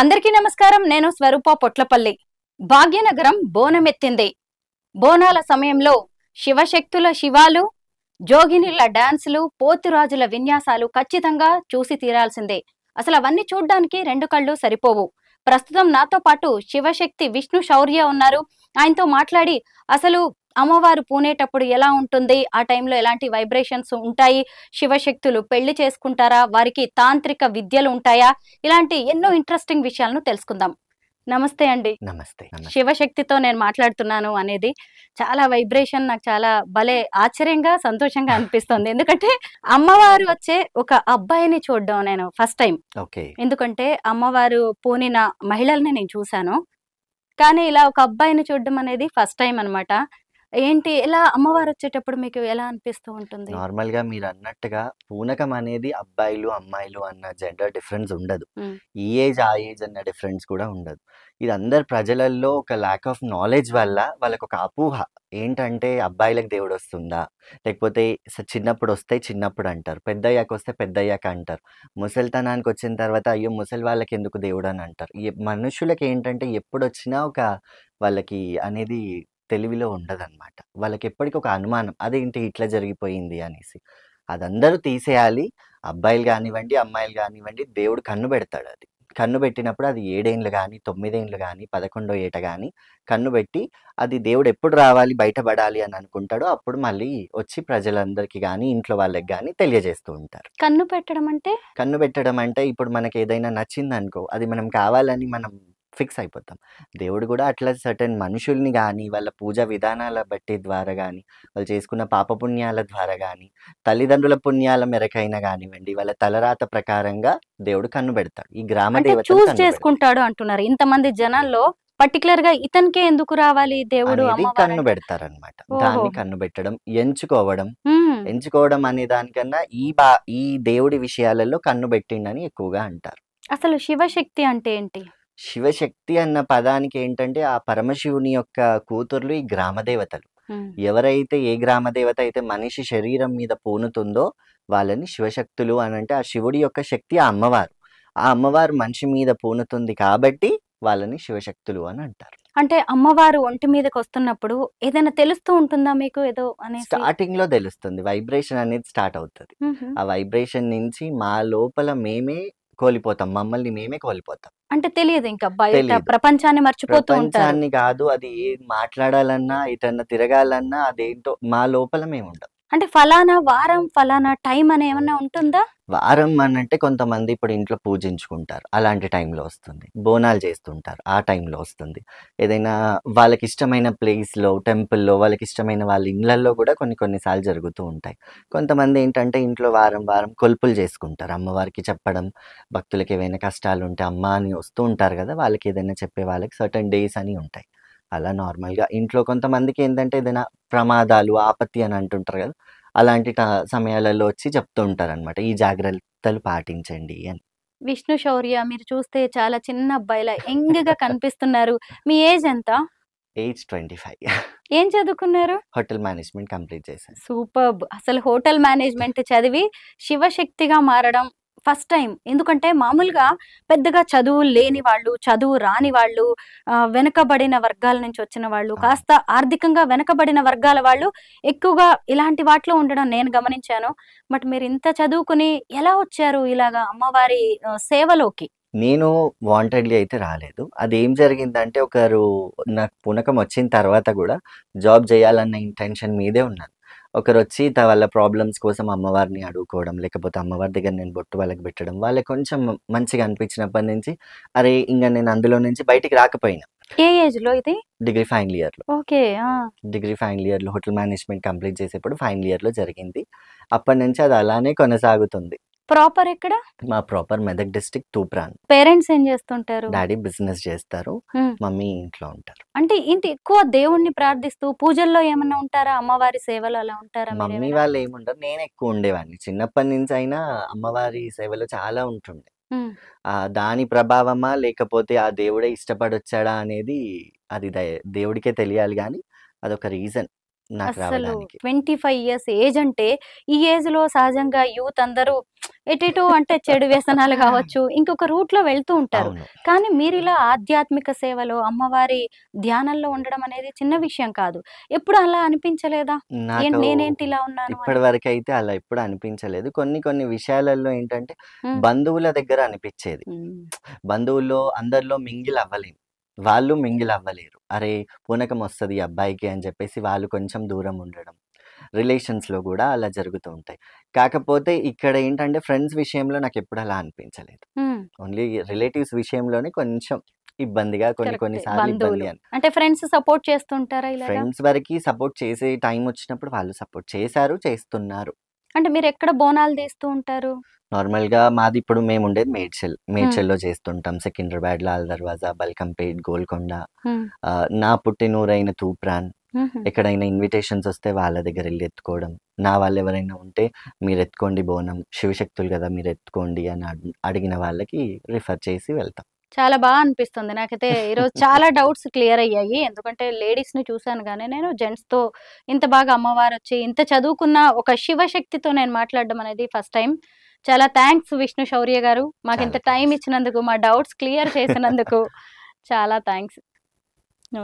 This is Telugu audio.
అందరికీ నమస్కారం నేను స్వరూప పొట్లపల్లి భాగ్యనగరం బోనమెత్తింది బోనాల సమయంలో శివశక్తుల శివాలు జోగినిల డాన్సులు పోతురాజుల విన్యాసాలు ఖచ్చితంగా చూసి తీరాల్సిందే అసలు అవన్నీ చూడ్డానికి రెండు కళ్ళు సరిపోవు ప్రస్తుతం నాతో పాటు శివశక్తి విష్ణు శౌర్య ఉన్నారు ఆయనతో మాట్లాడి అసలు అమ్మవారు పూనేటప్పుడు ఎలా ఉంటుంది ఆ టైంలో ఎలాంటి వైబ్రేషన్స్ ఉంటాయి శివశక్తులు పెళ్లి చేసుకుంటారా వారికి తాంత్రిక విద్యలు ఉంటాయా ఇలాంటి ఎన్నో ఇంట్రెస్టింగ్ విషయాలను తెలుసుకుందాం నమస్తే అండి నమస్తే శివశక్తితో నేను మాట్లాడుతున్నాను అనేది చాలా వైబ్రేషన్ నాకు చాలా భలే ఆశ్చర్యంగా సంతోషంగా అనిపిస్తుంది ఎందుకంటే అమ్మవారు వచ్చే ఒక అబ్బాయిని చూడడం నేను ఫస్ట్ టైం ఎందుకంటే అమ్మవారు పూనిన మహిళల్ని నేను చూశాను కానీ ఇలా ఒక అబ్బాయిని చూడడం అనేది ఫస్ట్ టైం అనమాట ఏంటి ఎలా అమ్మవారు వచ్చేటప్పుడు మీకు ఎలా అనిపిస్తూ ఉంటుంది నార్మల్ గా మీరు అన్నట్టుగా పూనకం అనేది అబ్బాయిలు అమ్మాయిలు అన్న జెండర్ డిఫరెన్స్ ఉండదు ఈ ఏజ్ ఆ ఏజ్ అన్న డిఫరెన్స్ కూడా ఉండదు ఇది అందరు ప్రజలలో ఒక ల్యాక్ ఆఫ్ నాలెడ్జ్ వల్ల వాళ్ళకు ఒక అపోహ ఏంటంటే అబ్బాయిలకు దేవుడు వస్తుందా లేకపోతే చిన్నప్పుడు వస్తే చిన్నప్పుడు అంటారు పెద్దయ్యాక వస్తే పెద్దయ్యాక అంటారు ముసలితనానికి వచ్చిన తర్వాత అయ్యో ముసలి వాళ్ళకి ఎందుకు దేవుడు అని అంటారు మనుషులకి ఏంటంటే ఎప్పుడు వచ్చినా ఒక వాళ్ళకి అనేది తెలివిలో ఉండదన్నమాట వాళ్ళకి ఎప్పటికీ ఒక అనుమానం అదేంటి ఇట్లా జరిగిపోయింది అనేసి అదందరూ తీసేయాలి అబ్బాయిలు కానివ్వండి అమ్మాయిలు కానివ్వండి దేవుడు కన్ను పెడతాడు అది కన్ను పెట్టినప్పుడు అది ఏడేండ్లు కానీ తొమ్మిదేండ్లు కానీ పదకొండో ఏట కానీ కన్ను పెట్టి అది దేవుడు ఎప్పుడు రావాలి బయటపడాలి అని అనుకుంటాడో అప్పుడు మళ్ళీ వచ్చి ప్రజలందరికీ కానీ ఇంట్లో వాళ్ళకి కానీ తెలియజేస్తూ ఉంటారు కన్ను పెట్టడం అంటే కన్ను పెట్టడం అంటే ఇప్పుడు మనకి ఏదైనా నచ్చింది అనుకో అది మనం కావాలని మనం ఫిక్స్ అయిపోతాం దేవుడు కూడా అట్లా సర్టన్ మనుషుల్ని కానీ వాళ్ళ పూజ విధానాల బట్టి ద్వారా కానీ వాళ్ళు చేసుకున్న పాపపుణ్యాల ద్వారా కానీ తల్లిదండ్రుల పుణ్యాల మేరకైనా కానివ్వండి వాళ్ళ తలరాత ప్రకారంగా దేవుడు కన్ను పెడతాడు ఈ గ్రామ చూస్ చేసుకుంటాడు అంటున్నారు ఇంతమంది జనాల్లో పర్టికులర్ గా ఇతనికే ఎందుకు రావాలి దేవుడు కన్ను పెడతారనమాట దాన్ని కన్ను పెట్టడం ఎంచుకోవడం ఎంచుకోవడం అనే దానికన్నా ఈ బా ఈ దేవుడి విషయాలలో కన్ను పెట్టిండని ఎక్కువగా అంటారు అసలు శివశక్తి అంటే ఏంటి శివశక్తి అన్న పదానికి ఏంటంటే ఆ పరమశివుని యొక్క కూతుర్లు ఈ గ్రామదేవతలు ఎవరైతే ఏ గ్రామదేవత అయితే మనిషి శరీరం మీద పూనుతుందో వాళ్ళని శివశక్తులు అని అంటే ఆ శివుడి యొక్క శక్తి ఆ అమ్మవారు ఆ అమ్మవారు మనిషి మీద పూనుతుంది కాబట్టి వాళ్ళని శివశక్తులు అని అంటారు అంటే అమ్మవారు ఒంటి మీదకి వస్తున్నప్పుడు ఏదైనా తెలుస్తూ ఉంటుందా మీకు ఏదో అనే స్టార్టింగ్ లో తెలుస్తుంది వైబ్రేషన్ అనేది స్టార్ట్ అవుతుంది ఆ వైబ్రేషన్ నుంచి మా లోపల మేమే కోల్పోతాం మమ్మల్ని మేమే కోల్పోతాం అంటే తెలియదు ఇంకా బయట ప్రపంచాన్ని మర్చిపోతూ ఉంటాన్ని కాదు అది మాట్లాడాలన్నా ఇతన్న తిరగాలన్నా అదేంటో మా లోపల మేము ఉంటాం అంటే ఫలానా వారం ఫలానా టైం అని ఏమన్నా ఉంటుందా వారం అని అంటే కొంతమంది ఇప్పుడు ఇంట్లో పూజించుకుంటారు అలాంటి టైంలో వస్తుంది బోనాలు చేస్తుంటారు ఆ టైంలో వస్తుంది ఏదైనా వాళ్ళకి ఇష్టమైన ప్లేస్లో టెంపుల్లో వాళ్ళకి ఇష్టమైన వాళ్ళ ఇండ్లల్లో కూడా కొన్ని కొన్నిసార్లు జరుగుతూ ఉంటాయి కొంతమంది ఏంటంటే ఇంట్లో వారం వారం కొల్పులు చేసుకుంటారు అమ్మవారికి చెప్పడం భక్తులకి ఏవైనా కష్టాలు ఉంటే అమ్మ అని వస్తూ ఉంటారు కదా వాళ్ళకి ఏదైనా చెప్పే వాళ్ళకి సర్టన్ డేస్ అని ఉంటాయి అలా నార్మల్గా ఇంట్లో కొంతమందికి ఏంటంటే ఏదైనా ప్రమాదాలు ఆపత్తి అని అంటుంటారు కదా అలాంటి సమయాలలో వచ్చి చెప్తూ అనమాట ఈ జాగ్రత్తలు పాటించండి అని విష్ణు శౌర్య మీరు చూస్తే చాలా చిన్న అబ్బాయిలా యంగ్ గా కనిపిస్తున్నారు మీ ఏజ్ ఎంత ఏజ్ ట్వంటీ ఫైవ్ ఏం చదువుకున్నారు హోటల్ మేనేజ్మెంట్ కంప్లీట్ చేశాను సూపర్ అసలు హోటల్ మేనేజ్మెంట్ చదివి శివశక్తిగా మారడం ఫస్ట్ టైం ఎందుకంటే మామూలుగా పెద్దగా చదువు లేని వాళ్ళు చదువు రాని వాళ్ళు వెనకబడిన వర్గాల నుంచి వచ్చిన వాళ్ళు కాస్త ఆర్థికంగా వెనకబడిన వర్గాల వాళ్ళు ఎక్కువగా ఇలాంటి వాటిలో ఉండడం నేను గమనించాను బట్ మీరు ఇంత చదువుకుని ఎలా వచ్చారు ఇలాగా అమ్మవారి సేవలోకి నేను వాంటెడ్లీ అయితే రాలేదు అది ఏం జరిగిందంటే ఒకరు నాకు పునకం వచ్చిన తర్వాత కూడా జాబ్ చేయాలన్న ఇంటెన్షన్ మీదే ఉన్నాను ఒకరు వచ్చి వాళ్ళ ప్రాబ్లమ్స్ కోసం అమ్మవారిని అడుగుకోవడం లేకపోతే అమ్మవారి దగ్గర నేను బొట్టు వాళ్ళకి పెట్టడం వాళ్ళకి కొంచెం మంచిగా అనిపించినప్పటి నుంచి అరే ఇంకా నేను అందులో నుంచి బయటికి రాకపోయినా ఏ ఏజ్ లో ఇది డిగ్రీ ఫైనల్ ఇయర్ లో ఓకే డిగ్రీ ఫైనల్ ఇయర్ లో హోటల్ మేనేజ్మెంట్ కంప్లీట్ చేసేప్పుడు ఫైనల్ ఇయర్ లో జరిగింది అప్పటి నుంచి అది అలానే కొనసాగుతుంది ప్రాపర్ ఎక్కడ మా proper Medak district Toopran parents ఏం చేస్తుంటారు డాడీ బిజినెస్ చేస్తారు మమ్మీ ఇంట్లో ఉంటారు అంటే ఇంటి ఎక్కువ దేవుణ్ణి ప్రార్థిస్తూ పూజల్లో ఏమన్నా ఉంటారా అమ్మవారి సేవలు అలా ఉంటారా మమ్మీ వాళ్ళు ఏముంటారు నేను ఎక్కువ ఉండేవాడిని చిన్నప్పటి నుంచి అయినా అమ్మవారి సేవలు చాలా ఉంటుండే దాని ప్రభావమా లేకపోతే ఆ దేవుడే ఇష్టపడొచ్చాడా అనేది అది దేవుడికే తెలియాలి కానీ అదొక రీజన్ నాకు ట్వంటీ ఫైవ్ ఇయర్స్ ఏజ్ అంటే ఈ ఏజ్ లో సహజంగా యూత్ అందరూ ఇటు అంటే చెడు వ్యసనాలు కావచ్చు ఇంకొక రూట్ లో వెళ్తూ ఉంటారు కానీ మీరు ఇలా ఆధ్యాత్మిక సేవలో అమ్మవారి ధ్యానంలో ఉండడం అనేది చిన్న విషయం కాదు ఎప్పుడు అలా అనిపించలేదా నేనేంటి ఇలా ఉన్నాను ఇప్పటి వరకు అయితే అలా ఎప్పుడు అనిపించలేదు కొన్ని కొన్ని విషయాలలో ఏంటంటే బంధువుల దగ్గర అనిపించేది బంధువుల్లో అందరిలో మింగిల్ అవ్వలేము వాళ్ళు మింగిల్ అవ్వలేరు అరే పూనకం వస్తుంది అబ్బాయికి అని చెప్పేసి వాళ్ళు కొంచెం దూరం ఉండడం రిలేషన్స్లో కూడా అలా జరుగుతూ ఉంటాయి కాకపోతే ఇక్కడ ఏంటంటే ఫ్రెండ్స్ విషయంలో నాకు ఎప్పుడు అలా అనిపించలేదు ఓన్లీ రిలేటివ్స్ విషయంలోనే కొంచెం ఇబ్బందిగా కొన్ని కొన్ని సార్లు ఇబ్బంది అని అంటే ఫ్రెండ్స్ సపోర్ట్ చేస్తుంటారా ఫ్రెండ్స్ వరకు సపోర్ట్ చేసే టైం వచ్చినప్పుడు వాళ్ళు సపోర్ట్ చేశారు చేస్తున్నారు అంటే మీరు ఎక్కడ బోనాలు తీస్తూ ఉంటారు నార్మల్ గా మాది ఇప్పుడు మేము ఉండేది మేడ్చల్ లో చేస్తుంటాం సికింద్రాబాద్ లాల్ దర్వాజా బల్కంపేట్ గోల్కొండ నా పుట్టినూరైన తూప్రాన్ ఎక్కడైనా ఇన్విటేషన్స్ వస్తే వాళ్ళ దగ్గర వెళ్ళి ఎత్తుకోవడం నా వాళ్ళు ఎవరైనా ఉంటే మీరు ఎత్తుకోండి బోనం శివశక్తులు కదా మీరు ఎత్తుకోండి అని అడిగిన వాళ్ళకి రిఫర్ చేసి వెళ్తాం చాలా బాగా అనిపిస్తుంది నాకైతే ఈరోజు చాలా డౌట్స్ క్లియర్ అయ్యాయి ఎందుకంటే లేడీస్ని చూశాను కానీ నేను జెంట్స్తో ఇంత బాగా అమ్మవారు వచ్చి ఇంత చదువుకున్న ఒక శివశక్తితో నేను మాట్లాడడం అనేది ఫస్ట్ టైం చాలా థ్యాంక్స్ విష్ణు శౌర్య గారు మాకు ఇంత టైం ఇచ్చినందుకు మా డౌట్స్ క్లియర్ చేసినందుకు చాలా థ్యాంక్స్